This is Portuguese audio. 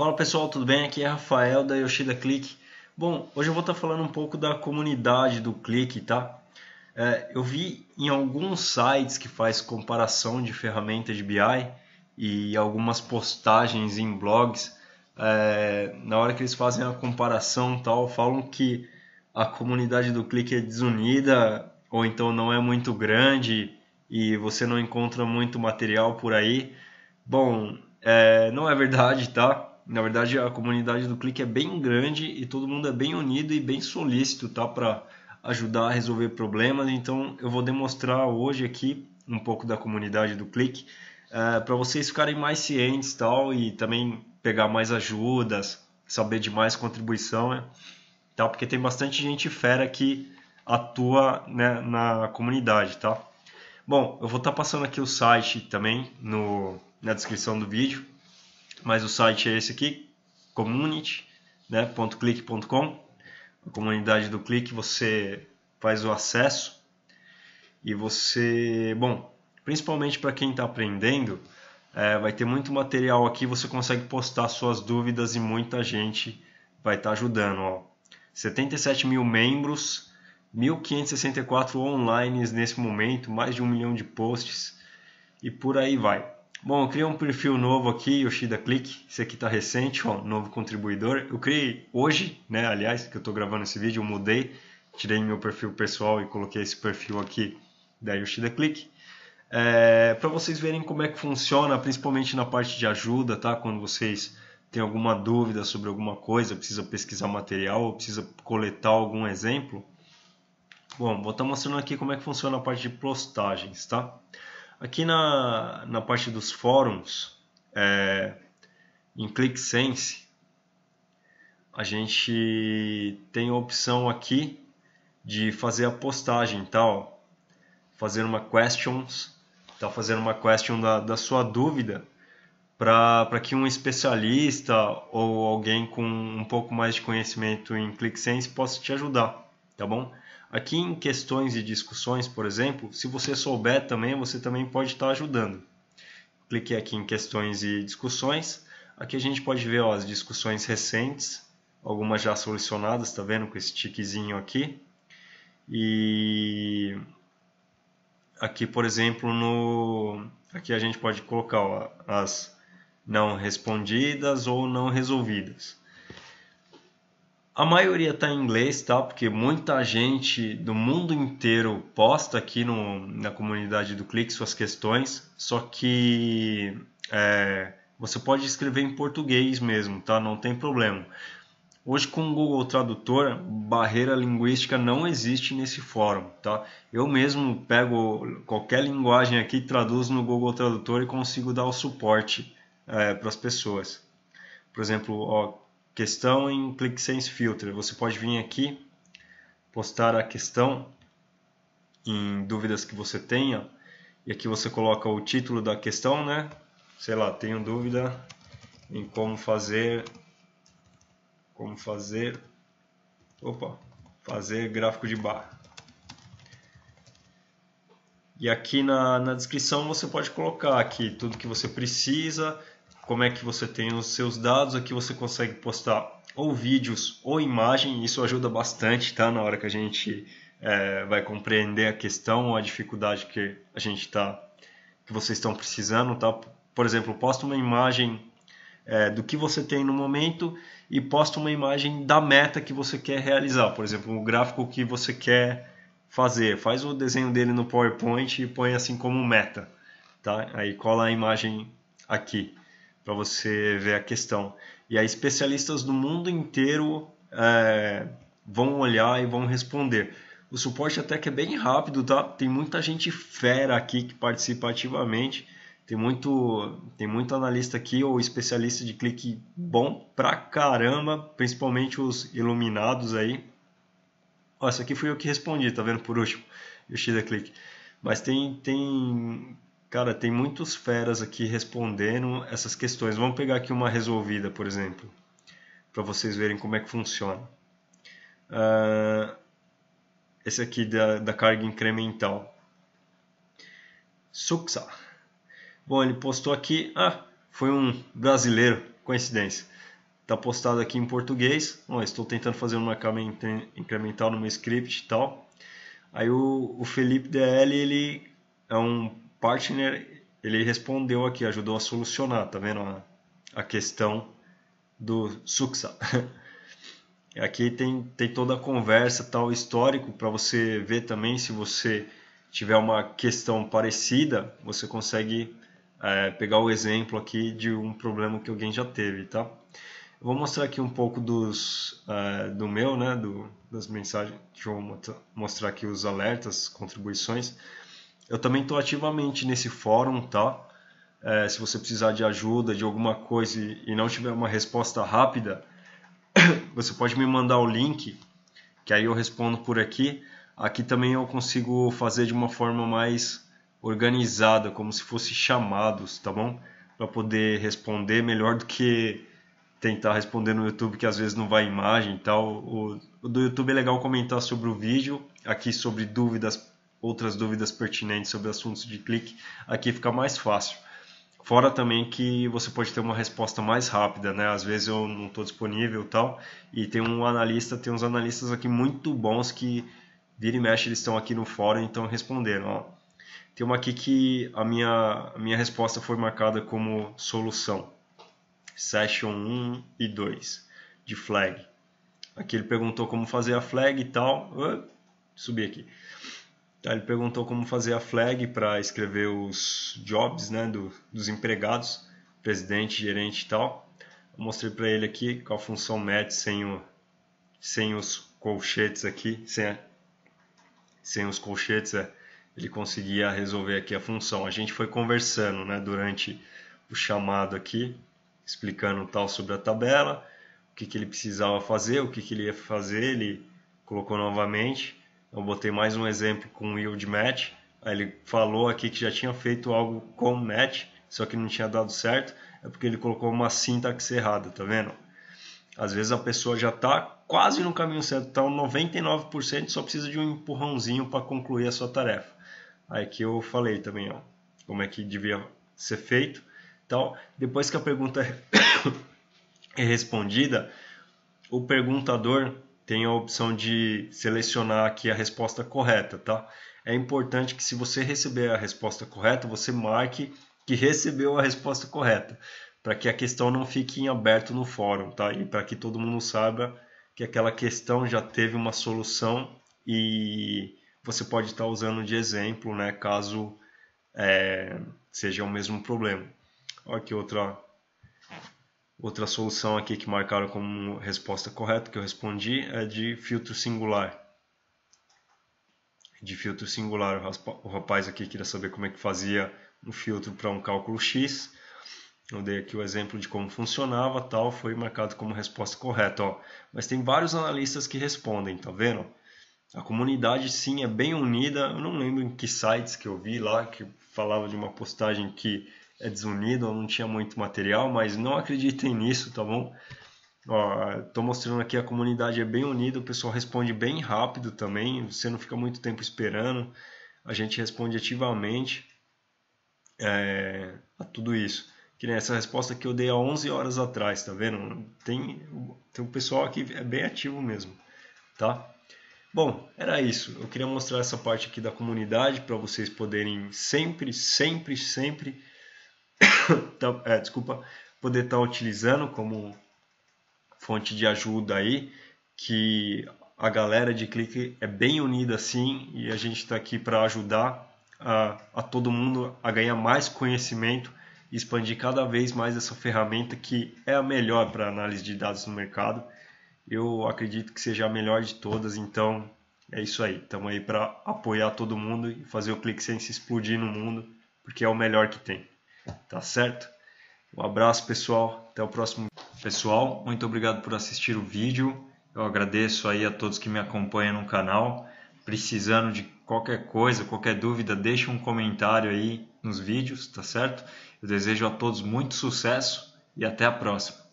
Fala pessoal, tudo bem? Aqui é Rafael da Yoshida Click. Bom, hoje eu vou estar tá falando um pouco da comunidade do Click, tá? É, eu vi em alguns sites que faz comparação de ferramentas de BI e algumas postagens em blogs, é, na hora que eles fazem a comparação tal, falam que a comunidade do Click é desunida ou então não é muito grande e você não encontra muito material por aí. Bom, é, não é verdade, tá? Na verdade, a comunidade do Clique é bem grande e todo mundo é bem unido e bem solícito, tá? Para ajudar a resolver problemas. Então, eu vou demonstrar hoje aqui um pouco da comunidade do Clique eh, para vocês ficarem mais cientes, tal, e também pegar mais ajudas, saber de mais contribuição, né? tá? Porque tem bastante gente fera que atua né, na comunidade, tá? Bom, eu vou estar tá passando aqui o site também no, na descrição do vídeo mas o site é esse aqui, community.click.com, né, a comunidade do clique, você faz o acesso e você, bom, principalmente para quem está aprendendo, é, vai ter muito material aqui, você consegue postar suas dúvidas e muita gente vai estar tá ajudando. Ó. 77 mil membros, 1.564 online nesse momento, mais de um milhão de posts e por aí vai. Bom, eu criei um perfil novo aqui, Yoshida Click. Esse aqui está recente, ó, novo contribuidor. Eu criei hoje, né? Aliás, que eu estou gravando esse vídeo, eu mudei, tirei meu perfil pessoal e coloquei esse perfil aqui da Yoshida Click. É, para vocês verem como é que funciona, principalmente na parte de ajuda, tá? Quando vocês têm alguma dúvida sobre alguma coisa, precisa pesquisar material ou precisa coletar algum exemplo. Bom, vou estar tá mostrando aqui como é que funciona a parte de postagens, tá? Aqui na, na parte dos fóruns, é, em ClickSense, a gente tem a opção aqui de fazer a postagem, tá, fazer uma questions, tá fazendo uma question da, da sua dúvida para que um especialista ou alguém com um pouco mais de conhecimento em ClickSense possa te ajudar, tá bom? Aqui em questões e discussões, por exemplo, se você souber também, você também pode estar ajudando. Cliquei aqui em questões e discussões. Aqui a gente pode ver ó, as discussões recentes, algumas já solucionadas, está vendo? Com esse tiquezinho aqui. E aqui, por exemplo, no aqui a gente pode colocar ó, as não respondidas ou não resolvidas. A maioria está em inglês, tá? Porque muita gente do mundo inteiro posta aqui no, na comunidade do Clique suas questões, só que é, você pode escrever em português mesmo, tá? Não tem problema. Hoje com o Google Tradutor, barreira linguística não existe nesse fórum, tá? Eu mesmo pego qualquer linguagem aqui, traduzo no Google Tradutor e consigo dar o suporte é, para as pessoas. Por exemplo, ó, Questão em ClickSense Filter. Você pode vir aqui, postar a questão em dúvidas que você tenha. E aqui você coloca o título da questão, né? Sei lá, tenho dúvida em como fazer como fazer opa, fazer gráfico de barra. E aqui na, na descrição você pode colocar aqui tudo que você precisa, como é que você tem os seus dados, aqui você consegue postar ou vídeos ou imagem, isso ajuda bastante tá? na hora que a gente é, vai compreender a questão ou a dificuldade que a gente está que vocês estão precisando, tá? Por exemplo, posta uma imagem é, do que você tem no momento e posta uma imagem da meta que você quer realizar. Por exemplo, o gráfico que você quer fazer. Faz o desenho dele no PowerPoint e põe assim como meta. Tá? Aí cola a imagem aqui para você ver a questão. E aí especialistas do mundo inteiro é, vão olhar e vão responder. O suporte até que é bem rápido, tá? Tem muita gente fera aqui que participa ativamente. Tem muito, tem muito analista aqui ou especialista de clique bom pra caramba, principalmente os iluminados aí. Ó, essa aqui fui eu que respondi, tá vendo por último? a clique Mas tem, tem Cara, tem muitos feras aqui respondendo essas questões. Vamos pegar aqui uma resolvida, por exemplo, para vocês verem como é que funciona. Uh, esse aqui da, da carga incremental. Suxa. Bom, ele postou aqui. Ah, foi um brasileiro, coincidência. Está postado aqui em português. Bom, estou tentando fazer uma carga incremental no meu script e tal. Aí o, o Felipe DL ele é um partner ele respondeu aqui, ajudou a solucionar, tá vendo a, a questão do Suxa. aqui tem, tem toda a conversa, tal histórico para você ver também se você tiver uma questão parecida, você consegue é, pegar o exemplo aqui de um problema que alguém já teve, tá? vou mostrar aqui um pouco dos é, do meu, né, do, das mensagens. Deixa eu mostrar aqui os alertas, contribuições. Eu também estou ativamente nesse fórum, tá? É, se você precisar de ajuda, de alguma coisa e, não tiver uma resposta rápida, você pode me mandar o link, que aí eu respondo por aqui. Aqui também eu consigo fazer de uma forma mais organizada, como se fosse chamados, tá bom? Para poder responder melhor do que tentar responder no YouTube, que às vezes não vai imagem e tal. O, o do YouTube é legal comentar sobre o vídeo, aqui sobre dúvidas outras dúvidas pertinentes sobre assuntos de clique, aqui fica mais fácil. Fora também que você pode ter uma resposta mais rápida, né? Às vezes eu não estou disponível tal, e tem um analista, tem uns analistas aqui muito bons que vira e mexe, eles estão aqui no fórum, então respondendo Ó. Tem uma aqui que a minha, a minha resposta foi marcada como solução. Session 1 e 2 de flag. Aqui ele perguntou como fazer a flag e tal. subi aqui ele perguntou como fazer a flag para escrever os jobs né, do, dos empregados, presidente, gerente e tal. Eu mostrei para ele aqui qual a função match sem, o, sem os colchetes aqui, sem, a, sem os colchetes, é, ele conseguia resolver aqui a função. A gente foi conversando né, durante o chamado aqui, explicando tal sobre a tabela, o que, que ele precisava fazer, o que, que ele ia fazer, ele colocou novamente eu botei mais um exemplo com o Yield Match. ele falou aqui que já tinha feito algo com match, só que não tinha dado certo. É porque ele colocou uma sintaxe errada, tá vendo? Às vezes a pessoa já está quase no caminho certo, está 99%, só precisa de um empurrãozinho para concluir a sua tarefa. Aí que eu falei também, ó, como é que devia ser feito. Então, depois que a pergunta é respondida, o perguntador tem a opção de selecionar aqui a resposta correta, tá? É importante que se você receber a resposta correta, você marque que recebeu a resposta correta, para que a questão não fique em aberto no fórum, tá? E para que todo mundo saiba que aquela questão já teve uma solução e você pode estar usando de exemplo, né? Caso é, seja o mesmo problema. Olha que outra Outra solução aqui que marcaram como resposta correta que eu respondi é de filtro singular. De filtro singular, o rapaz aqui queria saber como é que fazia um filtro para um cálculo X. Eu dei aqui o exemplo de como funcionava, tal, foi marcado como resposta correta. Ó. Mas tem vários analistas que respondem, tá vendo? A comunidade sim é bem unida. Eu não lembro em que sites que eu vi lá que falava de uma postagem que é desunido, não tinha muito material, mas não acreditem nisso, tá bom? Ó, tô mostrando aqui a comunidade é bem unida, o pessoal responde bem rápido também, você não fica muito tempo esperando, a gente responde ativamente é, a tá tudo isso. Que nem essa resposta que eu dei há 11 horas atrás, tá vendo? Tem, tem um pessoal aqui é bem ativo mesmo, tá? Bom, era isso. Eu queria mostrar essa parte aqui da comunidade para vocês poderem sempre, sempre, sempre Então, é, desculpa, poder estar utilizando como fonte de ajuda aí, que a galera de clique é bem unida assim e a gente está aqui para ajudar a, a todo mundo a ganhar mais conhecimento e expandir cada vez mais essa ferramenta que é a melhor para análise de dados no mercado. Eu acredito que seja a melhor de todas, então é isso aí. Estamos aí para apoiar todo mundo e fazer o clique sem se explodir no mundo, porque é o melhor que tem. Tá certo? Um abraço, pessoal. Até o próximo. Pessoal, muito obrigado por assistir o vídeo. Eu agradeço aí a todos que me acompanham no canal. Precisando de qualquer coisa, qualquer dúvida, deixe um comentário aí nos vídeos, tá certo? Eu desejo a todos muito sucesso e até a próxima.